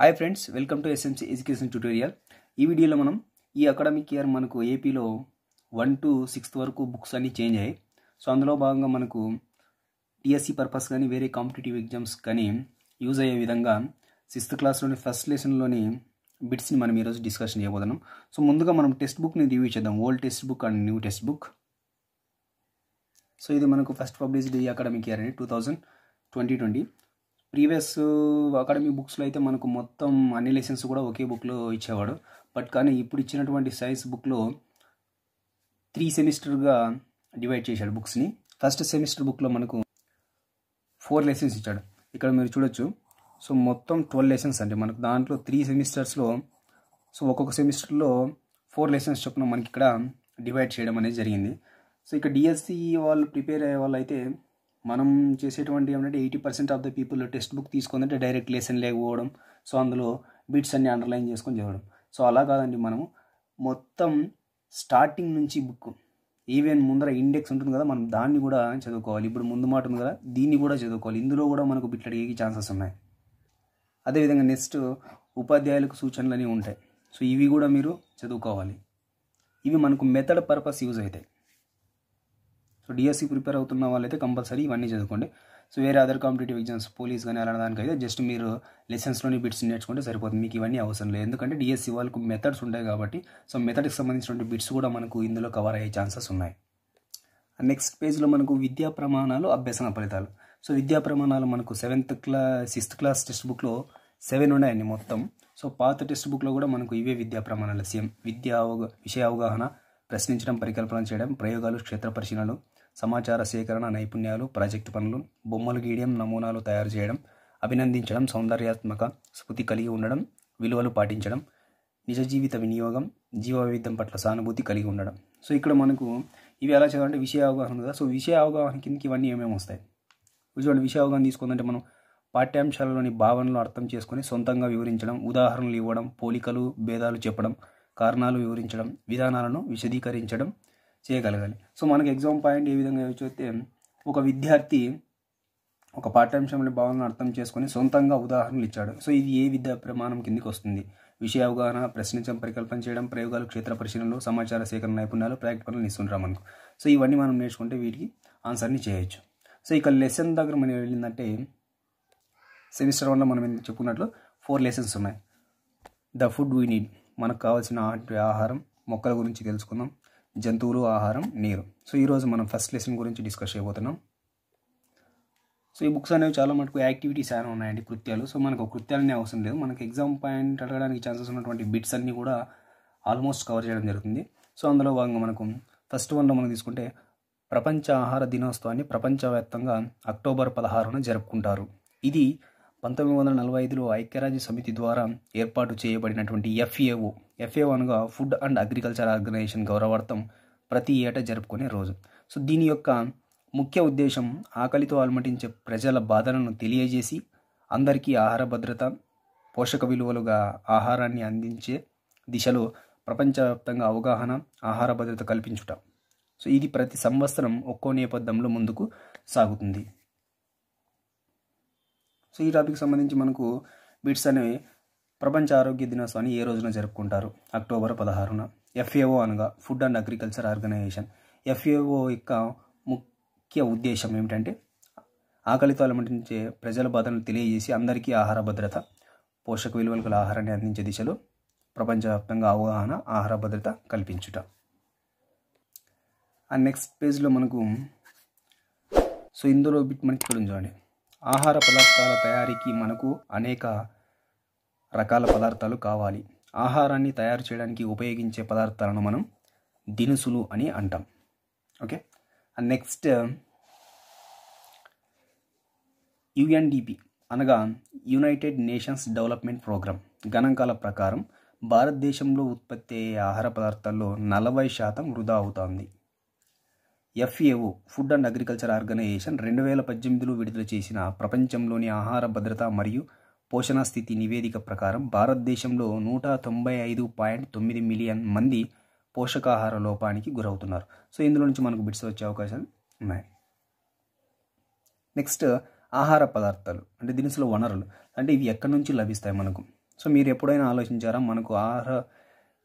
hi friends welcome to SMC education tutorial ఈ వీడియోలో మనం ఈ అకాడమిక్ ఇయర్ మనకు ఏపీలో వన్ టు సిక్స్త్ వరకు బుక్స్ అన్నీ చేంజ్ అయ్యాయి సో అందులో భాగంగా మనకు టీఎస్సీ పర్పస్ కానీ వేరే కాంపిటేటివ్ ఎగ్జామ్స్ కానీ యూజ్ అయ్యే విధంగా సిక్స్త్ క్లాస్లోని ఫస్ట్ లెసన్లోని బిట్స్ని మనం ఈరోజు డిస్కషన్ చేయబోతున్నాం సో ముందుగా మనం టెక్స్ట్ బుక్ని రివ్యూ చేద్దాం old text book and new text book so ఇది మనకు ఫస్ట్ పబ్లిష్డ్ ఈ అకాడమిక్ ఇయర్ అని two thousand twenty twenty previous academic uh, బుక్స్లో అయితే మనకు మొత్తం అన్ని లెసన్స్ కూడా ఒకే బుక్లో ఇచ్చేవాడు బట్ కానీ ఇప్పుడు ఇచ్చినటువంటి సైన్స్ బుక్లో త్రీ సెమిస్టర్గా డివైడ్ చేశాడు బుక్స్ని ఫస్ట్ సెమిస్టర్ బుక్లో మనకు ఫోర్ లెసన్స్ ఇచ్చాడు ఇక్కడ మీరు చూడొచ్చు సో మొత్తం ట్వెల్వ్ లెసన్స్ అండి మనకు దాంట్లో త్రీ సెమిస్టర్స్లో సో ఒక్కొక్క సెమిస్టర్లో ఫోర్ లెసన్స్ చొప్పున మనకి ఇక్కడ డివైడ్ చేయడం అనేది జరిగింది సో ఇక్కడ డిఎస్సి e వాళ్ళు ప్రిపేర్ అయ్యే వాళ్ళు అయితే మనం చేసేటువంటి ఏమంటే eighty percent of the people text book తీసుకుందంటే డైరెక్ట్ లెసన్ లేకపోవడం సో అందులో బిట్స్ అన్ని అండర్లైన్ చేసుకొని చదవడం సో అలా కాదండి మనము మొత్తం స్టార్టింగ్ నుంచి బుక్ ఈవెన్ ముందర ఇండెక్స్ ఉంటుంది కదా మనం దాన్ని కూడా చదువుకోవాలి ఇప్పుడు ముందు మాట ఉంది కదా దీన్ని కూడా చదువుకోవాలి ఇందులో కూడా మనకు బిట్లు అడిగే ఛాన్సెస్ ఉన్నాయి అదేవిధంగా నెక్స్ట్ ఉపాధ్యాయులకు సూచనలు అనేవి ఉంటాయి సో ఇవి కూడా మీరు చదువుకోవాలి ఇవి మనకు మెథడ్ పర్పస్ యూజ్ అవుతాయి సో డిఎస్సి ప్రిపేర్ అవుతున్న వాళ్ళైతే కంపల్సరీ ఇవన్నీ చదువుకోండి సో వేరే అదర్ కాంపిటేటివ్ ఎగ్జామ్స్ పోలీస్ కానీ అలా దానికైతే జస్ట్ మీరు లెసన్స్లోని బిట్స్ నేర్చుకుంటే సరిపోతుంది మీకు ఇవన్నీ అవసరం లేదు ఎందుకంటే డిఎస్సి e వాళ్ళకు మెథడ్స్ ఉంటాయి కాబట్టి సో మెథడ్కి సంబంధించినటువంటి బిట్స్ కూడా మనకు ఇందులో కవర్ అయ్యే ఛాన్సెస్ ఉన్నాయి నెక్స్ట్ పేజ్లో మనకు విద్యా ప్రమాణాలు అభ్యసన ఫలితాలు సో విద్యా ప్రమాణాలు మనకు seventh class sixth class text బుక్లో సెవెన్ ఉన్నాయండి మొత్తం సో పాత టెక్స్ట్ బుక్లో కూడా మనకు ఇవే విద్యా ప్రమాణాలు సేమ్ విద్యా అవగా విషయ అవగాహన ప్రశ్నించడం పరికల్పన చేయడం ప్రయోగాలు క్షేత్ర పరిశీలనలు సమాచార సేకరణ నైపుణ్యాలు ప్రాజెక్టు పనులు బొమ్మలు గీయడం నమూనాలు తయారు చేయడం అభినందించడం సౌందర్యాత్మక స్ఫూర్తి కలిగి ఉండడం విలువలు పాటించడం నిజ జీవిత వినియోగం జీవ వైవిధ్యం పట్ల సానుభూతి కలిగి ఉండడం సో ఇక్కడ మనకు ఇవి ఎలా చదవాలంటే విషయ అవగాహన కదా సో విషయ అవగాహన కిందకి ఇవన్నీ ఏమేమి వస్తాయి చూడండి విషయ అవగాహన తీసుకుందంటే మనం పాఠ్యాంశాలలోని భావనలు అర్థం చేసుకొని సొంతంగా వివరించడం ఉదాహరణలు ఇవ్వడం పోలికలు భేదాలు చెప్పడం కారణాలు వివరించడం విధానాలను విశదీకరించడం చేయగలగాలి సో మనకి ఎగ్జామ్ పాయింట్ ఏ విధంగా అయితే ఒక విద్యార్థి ఒక పాఠ్యాంశంలో భావనను అర్థం చేసుకొని సొంతంగా ఉదాహరణలు ఇచ్చాడు సో ఇది ఏ విద్యా ప్రమాణం కిందికి వస్తుంది విషయ అవగాహన ప్రశ్నించడం పరికల్పన చేయడం ప్రయోగాలు క్షేత్ర పరిశీలనలు సమాచార సేకరణ నైపుణ్యాలు ప్రాక్టికల్ని ఇస్తుంటారు మనకు సో ఇవన్నీ మనం నేర్చుకుంటే వీటికి ఆన్సర్ని చేయొచ్చు సో ఇక లెసన్ దగ్గర మనం వెళ్ళిందంటే సెమిస్టర్ వన్లో మనం చెప్పుకున్నట్లు ఫోర్ లెసన్స్ ఉన్నాయి ద ఫుడ్ వీ నీడ్ మనకు కావాల్సిన ఆహారం మొక్కల గురించి తెలుసుకుందాం జంతువులు ఆహారం నీరు సో ఈరోజు మనం ఫస్ట్ లెసన్ గురించి డిస్కస్ చేయబోతున్నాం సో ఈ బుక్స్ అనేవి చాలా మటుకు యాక్టివిటీస్ అయినా ఉన్నాయండి కృత్యాలు సో మనకు కృత్యాలనే అవసరం లేదు మనకు ఎగ్జామ్ పాయింట్ అడగడానికి ఛాన్సెస్ ఉన్నటువంటి బిట్స్ అన్నీ కూడా ఆల్మోస్ట్ కవర్ చేయడం జరుగుతుంది సో అందులో భాగంగా మనకు ఫస్ట్ వన్లో మనం తీసుకుంటే ప్రపంచ ఆహార దినోత్సవాన్ని ప్రపంచవ్యాప్తంగా అక్టోబర్ పదహారున జరుపుకుంటారు ఇది పంతొమ్మిది వందల నలభై ఐదులో ఐక్యరాజ్య సమితి ద్వారా ఏర్పాటు చేయబడినటువంటి ఎఫ్ఏఓ ఎఫ్ఏఓ అనగా ఫుడ్ అండ్ అగ్రికల్చర్ ఆర్గనైజేషన్ గౌరవార్థం ప్రతి ఏటా జరుపుకునే రోజు సో దీని యొక్క ముఖ్య ఉద్దేశం ఆకలితో అలమటించే ప్రజల బాధలను తెలియజేసి అందరికీ ఆహార భద్రత పోషక విలువలుగా ఆహారాన్ని అందించే దిశలో ప్రపంచవ్యాప్తంగా అవగాహన ఆహార భద్రత కల్పించుట సో ఇది ప్రతి సంవత్సరం ఒక్కో నేపథ్యంలో ముందుకు సాగుతుంది సో ఈ టాపిక్ సంబంధించి మనకు బిట్స్ అనేవి ప్రపంచ ఆరోగ్య దినోత్సవాన్ని ఏ రోజున జరుపుకుంటారు అక్టోబర్ పదహారున ఎఫ్ఏఓ అనగా food and agriculture organization FAO యొక్క ముఖ్య ఉద్దేశం ఏమిటంటే ఆకలి అలమటించే ప్రజల బాధలను తెలియజేసి అందరికీ ఆహార భద్రత పోషక విలువలు గల ఆహారాన్ని అందించే దిశలో ప్రపంచవ్యాప్తంగా అవగాహన ఆహార భద్రత కల్పించుట ఆ నెక్స్ట్ పేజ్లో మనకు సో ఇందులో బిట్ మనకి చూడండి ఆహార పదార్థాల తయారీకి మనకు అనేక రకాల పదార్థాలు కావాలి ఆహారాన్ని తయారు చేయడానికి ఉపయోగించే పదార్థాలను మనం దినుసులు అని అంటాం ఓకే నెక్స్ట్ యుఎన్డిపి uh, అనగా యునైటెడ్ నేషన్స్ డెవలప్మెంట్ ప్రోగ్రామ్ గణాంకాల ప్రకారం భారతదేశంలో ఉత్పత్తి అయ్యే ఆహార పదార్థాల్లో నలభై శాతం వృధా అవుతోంది FAO food and agriculture organization రెండు వేల పద్దెనిమిదిలో విడుదల చేసిన ప్రపంచంలోని ఆహార భద్రత మరియు పోషణ స్థితి నివేదిక ప్రకారం భారతదేశంలో నూట తొంభై ఐదు పాయింట్ తొమ్మిది మిలియన్ మంది పోషకాహార లోపానికి గురవుతున్నారు సో ఇందులో నుంచి మనకు బిట్స్ వచ్చే అవకాశాలు ఉన్నాయి నెక్స్ట్ ఆహార పదార్థాలు అంటే దినుసుల వనరులు అంటే ఇవి ఎక్కడి నుంచి లభిస్తాయి మనకు సో మీరు ఎప్పుడైనా ఆలోచించారా మనకు ఆహార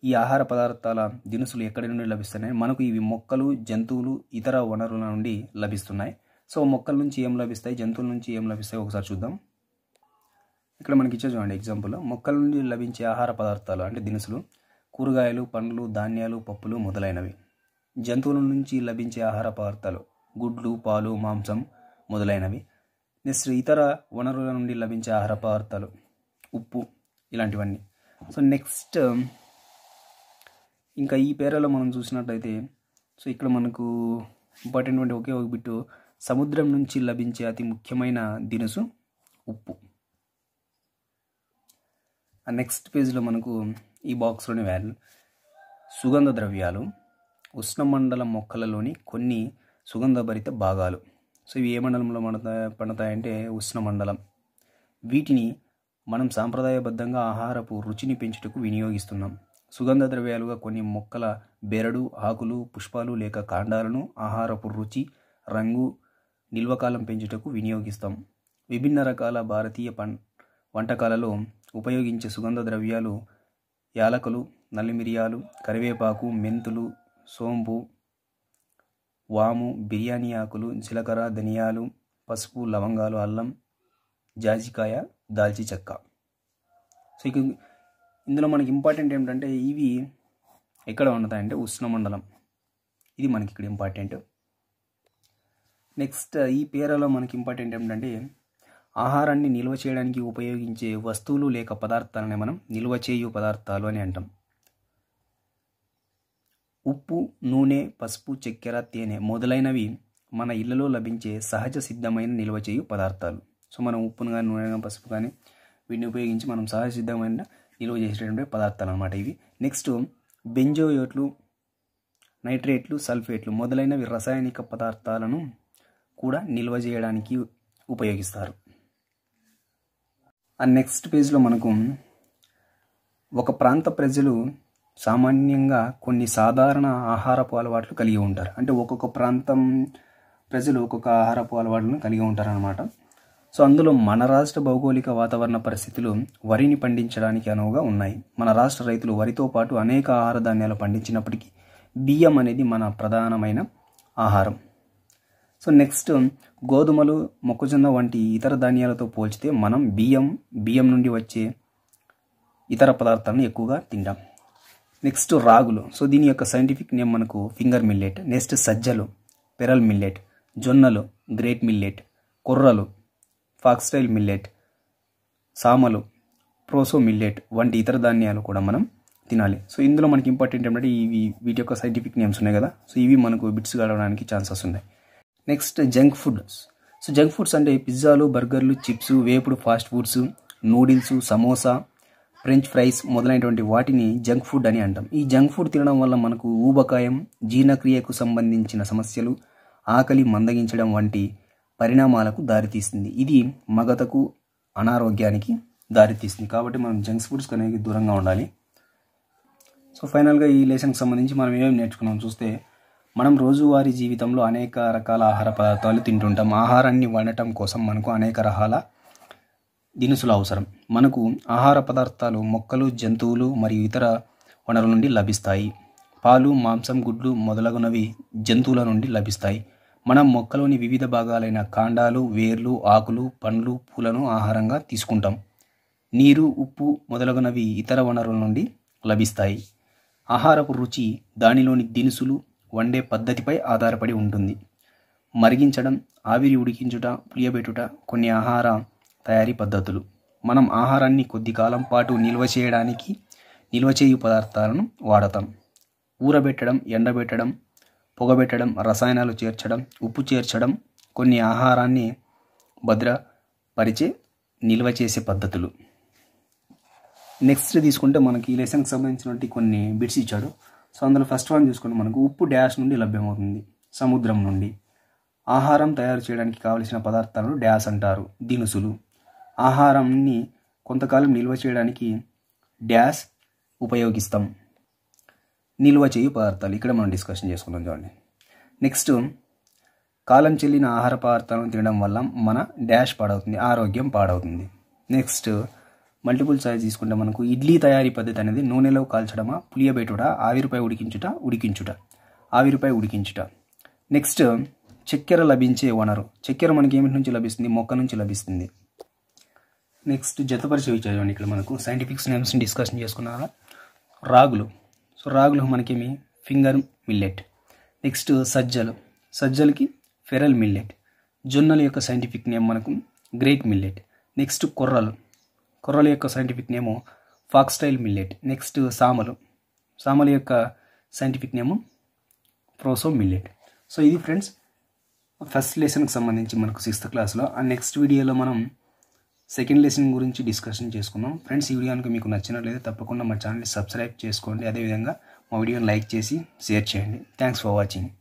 ఈ ఆహార పదార్థాల దినుసులు ఎక్కడి నుండి లభిస్తున్నాయి మనకు ఇవి మొక్కలు జంతువులు ఇతర వనరుల నుండి లభిస్తున్నాయి సో మొక్కల నుంచి ఏం లభిస్తాయి జంతువుల నుంచి ఏం లభిస్తాయి ఒకసారి చూద్దాం ఇక్కడ మనకి ఇచ్చే చూడండి ఎగ్జాంపుల్ మొక్కల నుండి లభించే ఆహార పదార్థాలు అంటే దినుసులు కూరగాయలు పండ్లు ధాన్యాలు పప్పులు మొదలైనవి జంతువుల నుంచి లభించే ఆహార పదార్థాలు గుడ్లు పాలు మాంసం మొదలైనవి నెక్స్ట్ ఇతర వనరుల నుండి లభించే ఆహార పదార్థాలు ఉప్పు ఇలాంటివన్నీ సో నెక్స్ట్ um, ఇంకా ఈ పేరాలో మనం చూసినట్టయితే సో ఇక్కడ మనకు ఇంపార్టెంట్ ఒకే ఒక బిట్టు సముద్రం నుంచి లభించే అతి ముఖ్యమైన దినుసు ఉప్పు ఆ నెక్స్ట్ పేజ్లో మనకు ఈ బాక్స్లోని వాల్యూ సుగంధ ద్రవ్యాలు ఉష్ణ మండల మొక్కలలోని కొన్ని సుగంధభరిత భాగాలు సో ఇవి ఏ మండలంలో పడతా పడతాయంటే మండలం వీటిని మనం సాంప్రదాయబద్ధంగా ఆహారపు రుచిని పెంచుటకు వినియోగిస్తున్నాం సుగంధ ద్రవ్యాలుగా కొన్ని మొక్కల బెరడు ఆకులు పుష్పాలు లేక కాండాలను ఆహారపు రుచి రంగు నిల్వకాలం పెంచుటకు వినియోగిస్తాం విభిన్న రకాల భారతీయ పం వంటకాలలో ఉపయోగించే సుగంధ ద్రవ్యాలు యాలకులు నల్లిమిరియాలు కరివేపాకు మెంతులు సోంపు వాము బిర్యానీ ఆకులు జీలకర్ర ధనియాలు పసుపు లవంగాలు అల్లం జాజికాయ దాల్చి చెక్క సో ఇక ఇందులో మనకి ఇంపార్టెంట్ ఏమిటంటే ఇవి ఎక్కడ ఉష్ణ ఉష్ణమండలం ఇది మనకి ఇక్కడ ఇంపార్టెంట్ నెక్స్ట్ ఈ పేరాలో మనకి ఇంపార్టెంట్ ఏమిటంటే ఆహారాన్ని నిల్వ చేయడానికి ఉపయోగించే వస్తువులు లేక పదార్థాలనే మనం నిల్వ చేయు పదార్థాలు అని అంటాం ఉప్పు నూనె పసుపు చక్కెర తేనె మొదలైనవి మన ఇళ్లలో లభించే సహజ సిద్ధమైన నిల్వ చేయు పదార్థాలు సో మనం ఉప్పును కానీ నూనె కానీ పసుపు కానీ వీటిని ఉపయోగించి మనం సహజ సిద్ధమైన నిల్వ చేసేటువంటి పదార్థాలు అనమాట ఇవి నెక్స్ట్ బెంజోయోట్లు నైట్రేట్లు సల్ఫేట్లు మొదలైనవి రసాయనిక పదార్థాలను కూడా నిల్వ చేయడానికి ఉపయోగిస్తారు ఆ నెక్స్ట్ పేజ్లో మనకు ఒక ప్రాంత ప్రజలు సామాన్యంగా కొన్ని సాధారణ ఆహారపు అలవాట్లు కలిగి ఉంటారు అంటే ఒక్కొక్క ప్రాంతం ప్రజలు ఒక్కొక్క ఆహారపు అలవాట్లను కలిగి ఉంటారనమాట సో అందులో మన రాష్ట్ర భౌగోళిక వాతావరణ పరిస్థితులు వరిని పండించడానికి అనువుగా ఉన్నాయి మన రాష్ట్ర రైతులు వరితో పాటు అనేక ఆహార ధాన్యాలు పండించినప్పటికీ బియ్యం అనేది మన ప్రధానమైన ఆహారం సో నెక్స్ట్ గోధుమలు మొక్కజొన్న వంటి ఇతర ధాన్యాలతో పోల్చితే మనం బియ్యం బియ్యం నుండి వచ్చే ఇతర పదార్థాలను ఎక్కువగా తింటాం నెక్స్ట్ రాగులు సో దీని యొక్క సైంటిఫిక్ నేమ్ మనకు ఫింగర్ మిల్లెట్ నెక్స్ట్ సజ్జలు పెరల్ మిల్లెట్ జొన్నలు గ్రేట్ మిల్లెట్ కుర్రలు ఫాక్స్టైల్ మిల్లెట్ సామలు ప్రోసో మిల్లెట్ వంటి ఇతర ధాన్యాలు కూడా మనం తినాలి సో ఇందులో మనకి ఇంపార్టెంట్ ఏంటంటే ఇవి వీటి యొక్క సైంటిఫిక్ నేమ్స్ ఉన్నాయి కదా సో ఇవి మనకు బిట్స్ కలవడానికి ఛాన్సెస్ ఉన్నాయి next junk foods so junk foods అంటే పిజ్జాలు బర్గర్లు చిప్స్ వేపుడు fast foods noodles samosa french fries మొదలైనటువంటి వాటిని జంక్ ఫుడ్ అని అంటాం ఈ జంక్ ఫుడ్ తినడం వల్ల మనకు ఊబకాయం జీర్ణక్రియకు సంబంధించిన సమస్యలు ఆకలి మందగించడం వంటి పరిణామాలకు దారితీస్తుంది ఇది మగతకు అనారోగ్యానికి దారితీస్తుంది కాబట్టి మనం జంక్ ఫుడ్స్ అనేది దూరంగా ఉండాలి సో ఫైనల్గా ఈ లెసన్కి సంబంధించి మనం ఏమేమి నేర్చుకున్నాం చూస్తే మనం రోజువారీ జీవితంలో అనేక రకాల ఆహార పదార్థాలు తింటుంటాం ఆహారాన్ని వండటం కోసం మనకు అనేక రకాల దినుసులు అవసరం మనకు ఆహార పదార్థాలు మొక్కలు జంతువులు మరియు ఇతర వనరుల నుండి లభిస్తాయి పాలు మాంసం గుడ్లు మొదలగునవి జంతువుల నుండి లభిస్తాయి మనం మొక్కలోని వివిధ భాగాలైన కాండాలు వేర్లు ఆకులు పండ్లు పూలను ఆహారంగా తీసుకుంటాం నీరు ఉప్పు మొదలగునవి ఇతర వనరుల నుండి లభిస్తాయి ఆహారపు రుచి దానిలోని దినుసులు వండే పద్ధతిపై ఆధారపడి ఉంటుంది మరిగించడం ఆవిరి ఉడికించుట పులియబెట్టుట కొన్ని ఆహార తయారీ పద్ధతులు మనం ఆహారాన్ని కొద్ది కాలం పాటు నిల్వ చేయడానికి నిల్వ చేయు పదార్థాలను వాడతాం ఊరబెట్టడం ఎండబెట్టడం పొగబెట్టడం రసాయనాలు చేర్చడం ఉప్పు చేర్చడం కొన్ని ఆహారాన్ని భద్రపరిచే నిల్వ చేసే పద్ధతులు నెక్స్ట్ తీసుకుంటే మనకి ఈ లెసన్కి సంబంధించినటువంటి కొన్ని బిట్స్ ఇచ్చాడు సో అందులో ఫస్ట్ వన్ చూసుకుంటే మనకు ఉప్పు డ్యాష్ నుండి లభ్యమవుతుంది సముద్రం నుండి ఆహారం తయారు చేయడానికి కావలసిన పదార్థాలను డ్యాష్ అంటారు దినుసులు ఆహారాన్ని కొంతకాలం నిల్వ చేయడానికి డ్యాష్ ఉపయోగిస్తాం నిల్వ చేయు పదార్థాలు ఇక్కడ మనం డిస్కషన్ చేసుకుందాం చూడండి నెక్స్ట్ కాలం చెల్లిన ఆహార పదార్థాలను తినడం వల్ల మన డ్యాష్ పాడవుతుంది ఆరోగ్యం పాడవుతుంది నెక్స్ట్ మల్టిపుల్ చాయిస్ తీసుకుంటే మనకు ఇడ్లీ తయారీ పద్ధతి అనేది నూనెలో కాల్చడమా పులియబెట్టుట ఆవిరిపై ఉడికించుట ఉడికించుట ఆవిరిపై ఉడికించుట నెక్స్ట్ చక్కెర లభించే వనరు చక్కెర మనకి ఏమిటి నుంచి లభిస్తుంది మొక్క నుంచి లభిస్తుంది నెక్స్ట్ జతపరిచే చూడండి ఇక్కడ మనకు సైంటిఫిక్ నేమ్స్ని డిస్కషన్ చేసుకున్నారా రాగులు సో రాగులు మనకేమి ఫింగర్ మిల్లెట్ నెక్స్ట్ సజ్జలు సజ్జలకి ఫెరల్ మిల్లెట్ జొన్నల యొక్క సైంటిఫిక్ నేమ్ మనకు గ్రేట్ మిల్లెట్ నెక్స్ట్ కొర్రలు కుర్రల యొక్క scientific name foxtail millet next సామలు సామల యొక్క scientific name proso millet so ఇది ఫ్రెండ్స్ ఫస్ట్ లెసన్కి సంబంధించి మనకు సిక్స్త్ క్లాస్లో అండ్ నెక్స్ట్ వీడియోలో మనం సెకండ్ లెసన్ గురించి డిస్కషన్ చేసుకుందాం ఫ్రెండ్స్ ఈ వీడియో మీకు నచ్చినట్లయితే తప్పకుండా మా ఛానల్ని సబ్స్క్రైబ్ చేసుకోండి అదేవిధంగా మా వీడియోని లైక్ చేసి షేర్ చేయండి థ్యాంక్స్ ఫర్ వాచింగ్